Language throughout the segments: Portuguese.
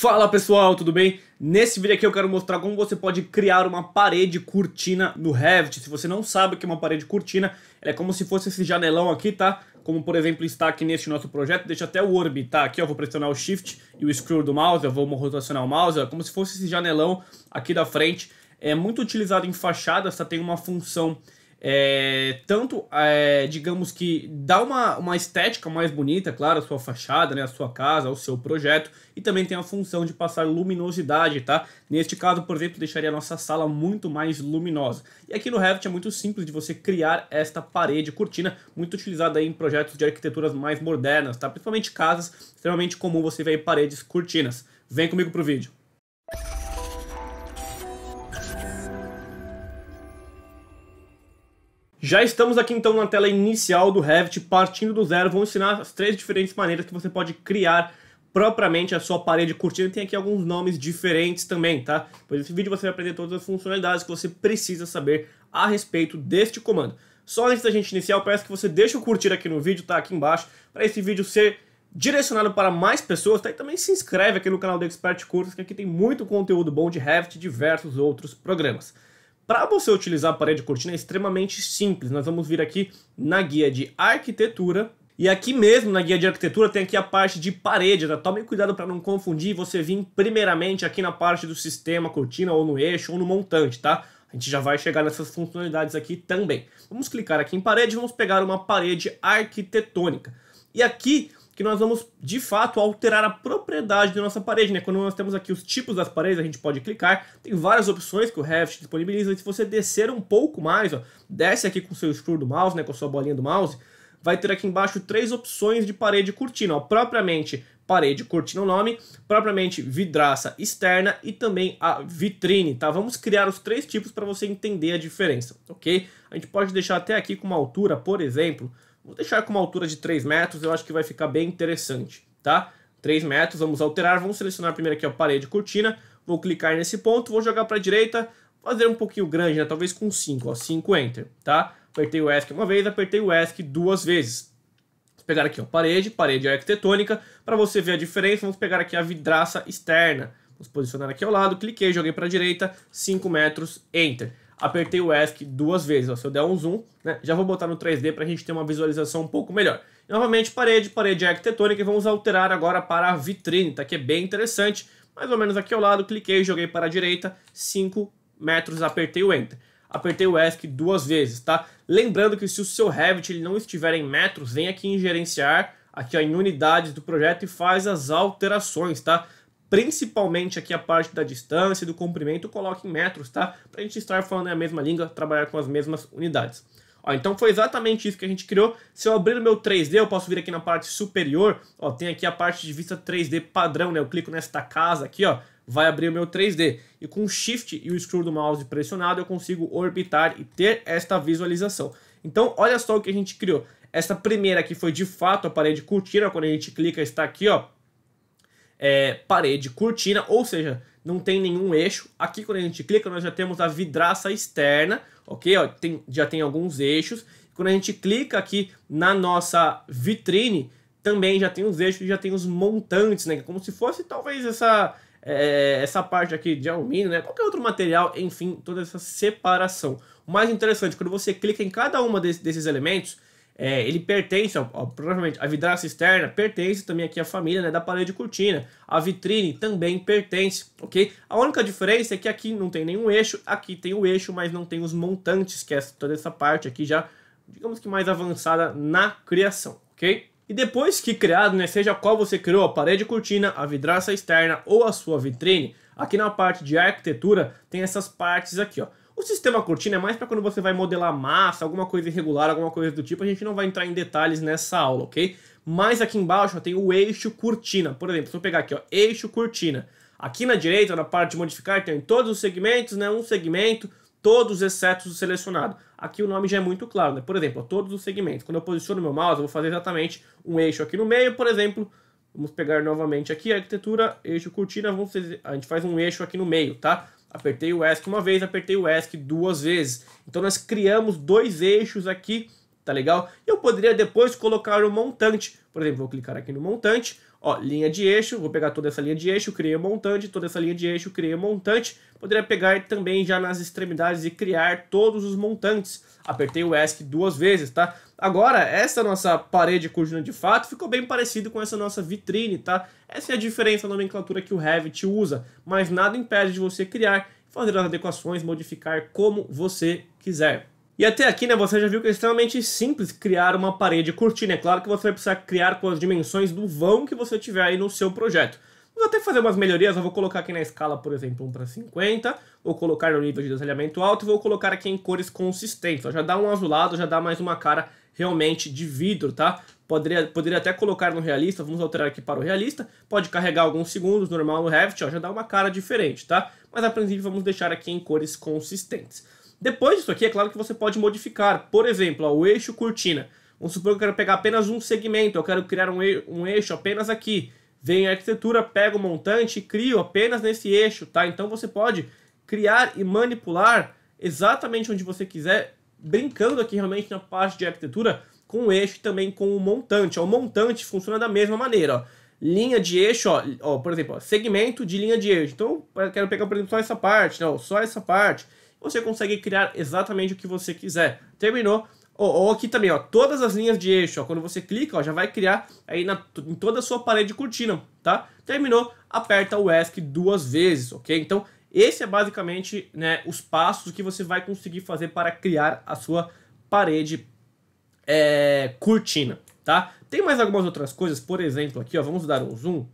Fala pessoal, tudo bem? Nesse vídeo aqui eu quero mostrar como você pode criar uma parede cortina no Revit. Se você não sabe o que é uma parede cortina, ela é como se fosse esse janelão aqui, tá? Como por exemplo está aqui neste nosso projeto, deixa até o orbitar tá? aqui, ó, vou pressionar o Shift e o Scroll do mouse, eu vou rotacionar o mouse, é como se fosse esse janelão aqui da frente. É muito utilizado em fachadas, tá? Tem uma função é, tanto, é, digamos que dá uma, uma estética mais bonita, claro, a sua fachada, né, a sua casa, o seu projeto, e também tem a função de passar luminosidade, tá? Neste caso, por exemplo, deixaria a nossa sala muito mais luminosa. E aqui no Revit é muito simples de você criar esta parede cortina, muito utilizada em projetos de arquiteturas mais modernas, tá? Principalmente casas, extremamente comum você ver paredes cortinas. Vem comigo pro vídeo. Já estamos aqui então na tela inicial do Revit, partindo do zero, vou ensinar as três diferentes maneiras que você pode criar propriamente a sua parede curtida. Tem aqui alguns nomes diferentes também, tá? Pois esse vídeo você vai aprender todas as funcionalidades que você precisa saber a respeito deste comando. Só antes da gente iniciar, eu peço que você deixe o curtir aqui no vídeo, tá? Aqui embaixo, para esse vídeo ser direcionado para mais pessoas, tá? E também se inscreve aqui no canal do Expert Cursos, que aqui tem muito conteúdo bom de Revit e diversos outros programas. Para você utilizar a parede cortina é extremamente simples. Nós vamos vir aqui na guia de arquitetura e aqui mesmo na guia de arquitetura tem aqui a parte de parede, tá? Né? Tome cuidado para não confundir você vir primeiramente aqui na parte do sistema, cortina ou no eixo ou no montante, tá? A gente já vai chegar nessas funcionalidades aqui também. Vamos clicar aqui em parede, vamos pegar uma parede arquitetônica. E aqui que nós vamos de fato alterar a propriedade da nossa parede, né? Quando nós temos aqui os tipos das paredes, a gente pode clicar, tem várias opções que o Revit disponibiliza, se você descer um pouco mais, ó, desce aqui com o seu screw do mouse, né, com a sua bolinha do mouse, vai ter aqui embaixo três opções de parede cortina, ó, propriamente parede cortina é o nome, propriamente vidraça externa e também a vitrine, tá? Vamos criar os três tipos para você entender a diferença, ok? A gente pode deixar até aqui com uma altura, por exemplo, Vou deixar com uma altura de 3 metros, eu acho que vai ficar bem interessante, tá? 3 metros, vamos alterar, vamos selecionar primeiro aqui a parede cortina, vou clicar nesse ponto, vou jogar para a direita, fazer um pouquinho grande, né? talvez com 5, ó, 5 Enter, tá? Apertei o ESC uma vez, apertei o ESC duas vezes. Vamos pegar aqui, ó, parede, parede arquitetônica, para você ver a diferença, vamos pegar aqui a vidraça externa, vamos posicionar aqui ao lado, cliquei, joguei para a direita, 5 metros, Enter apertei o ESC duas vezes. Ó. Se eu der um zoom, né, já vou botar no 3D para a gente ter uma visualização um pouco melhor. E, novamente, parede, parede arquitetônica e vamos alterar agora para a vitrine, tá? que é bem interessante. Mais ou menos aqui ao lado, cliquei, joguei para a direita, 5 metros, apertei o Enter. Apertei o ESC duas vezes, tá? Lembrando que se o seu Revit ele não estiver em metros, vem aqui em gerenciar, aqui ó, em unidades do projeto e faz as alterações, tá? principalmente aqui a parte da distância e do comprimento, coloque em metros, tá? Para a gente estar falando é a mesma língua, trabalhar com as mesmas unidades. Ó, então foi exatamente isso que a gente criou. Se eu abrir o meu 3D, eu posso vir aqui na parte superior, ó, tem aqui a parte de vista 3D padrão, né? Eu clico nesta casa aqui, ó, vai abrir o meu 3D. E com o Shift e o scroll do mouse pressionado, eu consigo orbitar e ter esta visualização. Então, olha só o que a gente criou. Essa primeira aqui foi de fato a parede curtida, quando a gente clica está aqui, ó, é, parede, cortina, ou seja, não tem nenhum eixo. Aqui quando a gente clica, nós já temos a vidraça externa, ok? Ó, tem, já tem alguns eixos. Quando a gente clica aqui na nossa vitrine, também já tem os eixos, já tem os montantes, né? Como se fosse talvez essa, é, essa parte aqui de alumínio, né? Qualquer outro material, enfim, toda essa separação. O mais interessante, quando você clica em cada um desses elementos, é, ele pertence, ó, ó, provavelmente, a vidraça externa pertence também aqui à família né, da parede cortina. A vitrine também pertence, ok? A única diferença é que aqui não tem nenhum eixo, aqui tem o eixo, mas não tem os montantes, que é toda essa parte aqui já, digamos que mais avançada na criação, ok? E depois que criado, né, seja qual você criou, a parede cortina, a vidraça externa ou a sua vitrine, aqui na parte de arquitetura tem essas partes aqui, ó o sistema cortina é mais para quando você vai modelar massa, alguma coisa irregular, alguma coisa do tipo. A gente não vai entrar em detalhes nessa aula, ok? Mas aqui embaixo tem o eixo cortina. Por exemplo, se eu pegar aqui, ó, eixo cortina. Aqui na direita, na parte de modificar, tem todos os segmentos, né? Um segmento, todos exceto o selecionado. Aqui o nome já é muito claro, né? Por exemplo, ó, todos os segmentos. Quando eu posiciono meu mouse, eu vou fazer exatamente um eixo aqui no meio, por exemplo. Vamos pegar novamente aqui, arquitetura, eixo, cortina, vamos fazer, a gente faz um eixo aqui no meio, tá? apertei o ESC uma vez, apertei o ESC duas vezes. Então nós criamos dois eixos aqui, tá legal? Eu poderia depois colocar o um montante, por exemplo, vou clicar aqui no montante, Ó, linha de eixo, vou pegar toda essa linha de eixo, criei um montante, toda essa linha de eixo, criei um montante. Poderia pegar também já nas extremidades e criar todos os montantes. Apertei o ESC duas vezes, tá? Agora, essa nossa parede curvina de fato ficou bem parecido com essa nossa vitrine, tá? Essa é a diferença na nomenclatura que o Revit usa, mas nada impede de você criar, fazer as adequações, modificar como você quiser. E até aqui, né, você já viu que é extremamente simples criar uma parede cortina. É claro que você vai precisar criar com as dimensões do vão que você tiver aí no seu projeto. Vou até fazer umas melhorias, eu vou colocar aqui na escala, por exemplo, 1 para 50, vou colocar no nível de detalhamento alto e vou colocar aqui em cores consistentes. Ó, já dá um azulado, já dá mais uma cara realmente de vidro, tá? Poderia, poderia até colocar no realista, vamos alterar aqui para o realista, pode carregar alguns segundos, normal no Revit, ó, já dá uma cara diferente, tá? Mas a princípio vamos deixar aqui em cores consistentes. Depois disso aqui, é claro que você pode modificar. Por exemplo, ó, o eixo cortina. Vamos supor que eu quero pegar apenas um segmento, eu quero criar um, um eixo apenas aqui. vem a arquitetura, pego o montante e crio apenas nesse eixo, tá? Então você pode criar e manipular exatamente onde você quiser, brincando aqui realmente na parte de arquitetura com o eixo e também com o montante. Ó, o montante funciona da mesma maneira, ó. Linha de eixo, ó, ó por exemplo, segmento de linha de eixo. Então, eu quero pegar, por exemplo, só essa parte, não, né? só essa parte você consegue criar exatamente o que você quiser. Terminou. Ou, aqui também, ó, todas as linhas de eixo, ó, quando você clica, ó, já vai criar aí na, em toda a sua parede cortina, tá? Terminou, aperta o ESC duas vezes, ok? Então, esse é basicamente né, os passos que você vai conseguir fazer para criar a sua parede é, cortina, tá? Tem mais algumas outras coisas, por exemplo, aqui, ó, vamos dar um zoom.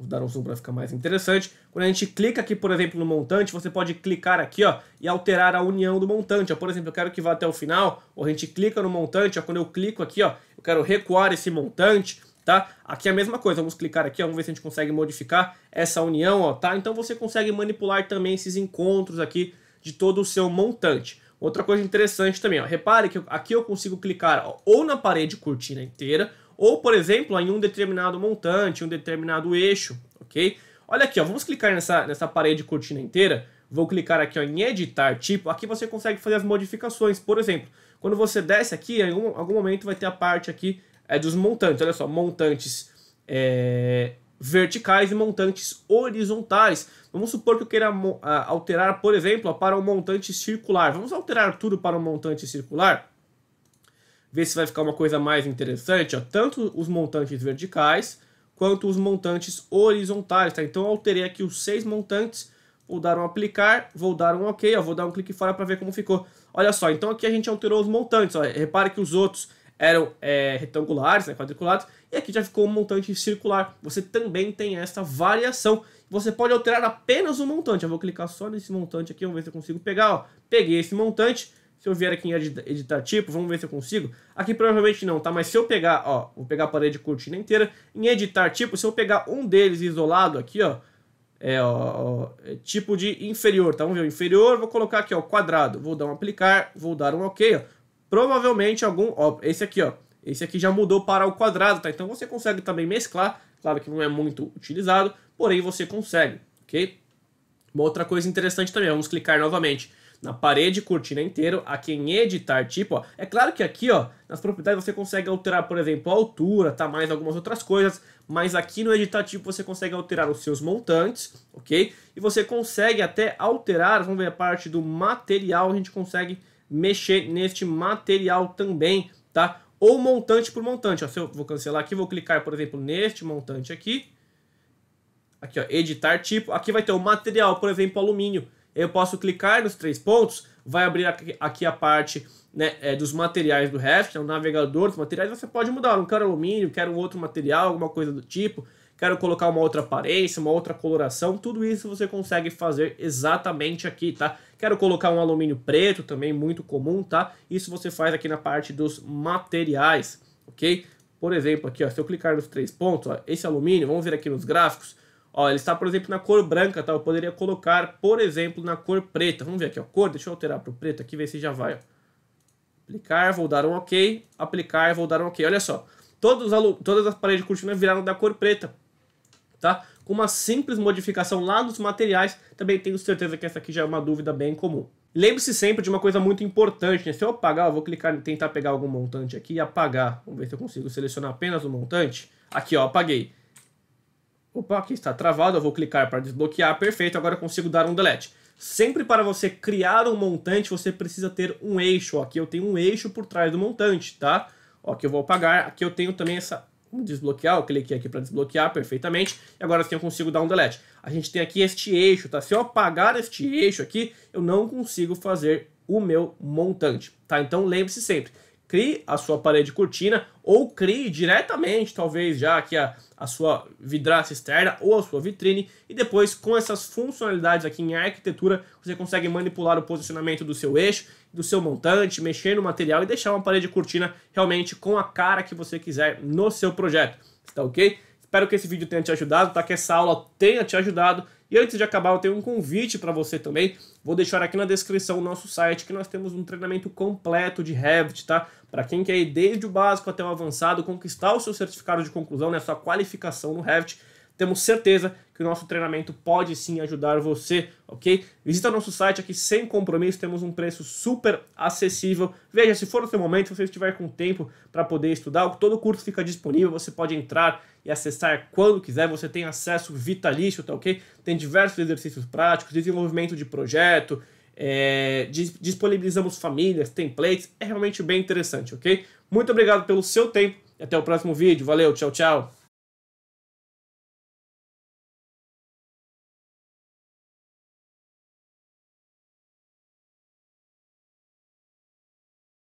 Vou dar um zoom para ficar mais interessante. Quando a gente clica aqui, por exemplo, no montante, você pode clicar aqui ó, e alterar a união do montante. Ó. Por exemplo, eu quero que vá até o final, ou a gente clica no montante, ó, quando eu clico aqui, ó, eu quero recuar esse montante, tá? Aqui é a mesma coisa, vamos clicar aqui, ó, vamos ver se a gente consegue modificar essa união, ó, tá? Então você consegue manipular também esses encontros aqui de todo o seu montante. Outra coisa interessante também, ó, repare que aqui eu consigo clicar ó, ou na parede cortina inteira, ou, por exemplo, em um determinado montante, um determinado eixo, ok? Olha aqui, ó, vamos clicar nessa, nessa parede cortina inteira. Vou clicar aqui ó, em editar tipo. Aqui você consegue fazer as modificações. Por exemplo, quando você desce aqui, em algum, algum momento vai ter a parte aqui é, dos montantes. Olha só, montantes é, verticais e montantes horizontais. Vamos supor que eu queira ah, alterar, por exemplo, para um montante circular. Vamos alterar tudo para um montante circular? ver se vai ficar uma coisa mais interessante, ó, tanto os montantes verticais quanto os montantes horizontais, tá? Então eu alterei aqui os seis montantes, vou dar um aplicar, vou dar um ok, ó, vou dar um clique fora para ver como ficou. Olha só, então aqui a gente alterou os montantes, ó, repare que os outros eram é, retangulares, né, quadriculados, e aqui já ficou um montante circular. Você também tem essa variação. Você pode alterar apenas o um montante. Eu vou clicar só nesse montante aqui, vamos ver se eu consigo pegar. Ó. Peguei esse montante, se eu vier aqui em editar tipo, vamos ver se eu consigo. Aqui provavelmente não, tá? Mas se eu pegar, ó, vou pegar a parede cortina inteira. Em editar tipo, se eu pegar um deles isolado aqui, ó, é, ó, é tipo de inferior, tá? Vamos ver, inferior, vou colocar aqui, ó, quadrado. Vou dar um aplicar, vou dar um ok, ó. Provavelmente algum, ó, esse aqui, ó. Esse aqui já mudou para o quadrado, tá? Então você consegue também mesclar. Claro que não é muito utilizado, porém você consegue, ok? Uma outra coisa interessante também, vamos clicar novamente na parede, cortina inteiro, aqui em editar tipo, ó. É claro que aqui, ó, nas propriedades você consegue alterar, por exemplo, a altura, tá mais algumas outras coisas, mas aqui no editar tipo você consegue alterar os seus montantes, ok? E você consegue até alterar, vamos ver a parte do material, a gente consegue mexer neste material também, tá? Ou montante por montante, ó, se eu vou cancelar aqui, vou clicar, por exemplo, neste montante aqui, aqui ó, editar tipo, aqui vai ter o material, por exemplo, alumínio, eu posso clicar nos três pontos, vai abrir aqui a parte né, é, dos materiais do Revit, é o navegador dos materiais, você pode mudar, não quero alumínio, quero um outro material, alguma coisa do tipo, quero colocar uma outra aparência, uma outra coloração, tudo isso você consegue fazer exatamente aqui, tá? Quero colocar um alumínio preto também, muito comum, tá? Isso você faz aqui na parte dos materiais, ok? Por exemplo, aqui, ó, se eu clicar nos três pontos, ó, esse alumínio, vamos ver aqui nos gráficos, Ó, ele está, por exemplo, na cor branca, tá? Eu poderia colocar, por exemplo, na cor preta. Vamos ver aqui, ó. Cor, deixa eu alterar para o preto aqui, ver se já vai, ó. Aplicar, vou dar um OK. Aplicar, vou dar um OK. Olha só. Todos os todas as paredes de cortina viraram da cor preta, tá? Com uma simples modificação lá nos materiais. Também tenho certeza que essa aqui já é uma dúvida bem comum. Lembre-se sempre de uma coisa muito importante, né? Se eu apagar, eu vou clicar em tentar pegar algum montante aqui e apagar. Vamos ver se eu consigo selecionar apenas o um montante. Aqui, ó, apaguei. Opa, aqui está travado, eu vou clicar para desbloquear, perfeito, agora eu consigo dar um delete. Sempre para você criar um montante, você precisa ter um eixo. Aqui eu tenho um eixo por trás do montante, tá? Ó, aqui eu vou apagar, aqui eu tenho também essa... Vamos desbloquear, eu cliquei aqui para desbloquear perfeitamente. E agora sim eu consigo dar um delete. A gente tem aqui este eixo, tá? Se eu apagar este eixo aqui, eu não consigo fazer o meu montante, tá? Então lembre-se sempre, crie a sua parede cortina ou crie diretamente, talvez, já aqui a, a sua vidraça externa ou a sua vitrine, e depois com essas funcionalidades aqui em arquitetura, você consegue manipular o posicionamento do seu eixo, do seu montante, mexer no material e deixar uma parede cortina realmente com a cara que você quiser no seu projeto, tá ok? Espero que esse vídeo tenha te ajudado, tá? Que essa aula tenha te ajudado. E antes de acabar, eu tenho um convite para você também. Vou deixar aqui na descrição o nosso site que nós temos um treinamento completo de Revit, tá? Para quem quer ir desde o básico até o avançado, conquistar o seu certificado de conclusão, né, a sua qualificação no Revit. Temos certeza que o nosso treinamento pode sim ajudar você, ok? Visita nosso site aqui sem compromisso, temos um preço super acessível. Veja, se for o seu momento, se você estiver com tempo para poder estudar, todo o curso fica disponível, você pode entrar e acessar quando quiser, você tem acesso vitalício, tá ok? Tem diversos exercícios práticos, desenvolvimento de projeto, é, disponibilizamos famílias, templates, é realmente bem interessante, ok? Muito obrigado pelo seu tempo e até o próximo vídeo. Valeu, tchau, tchau!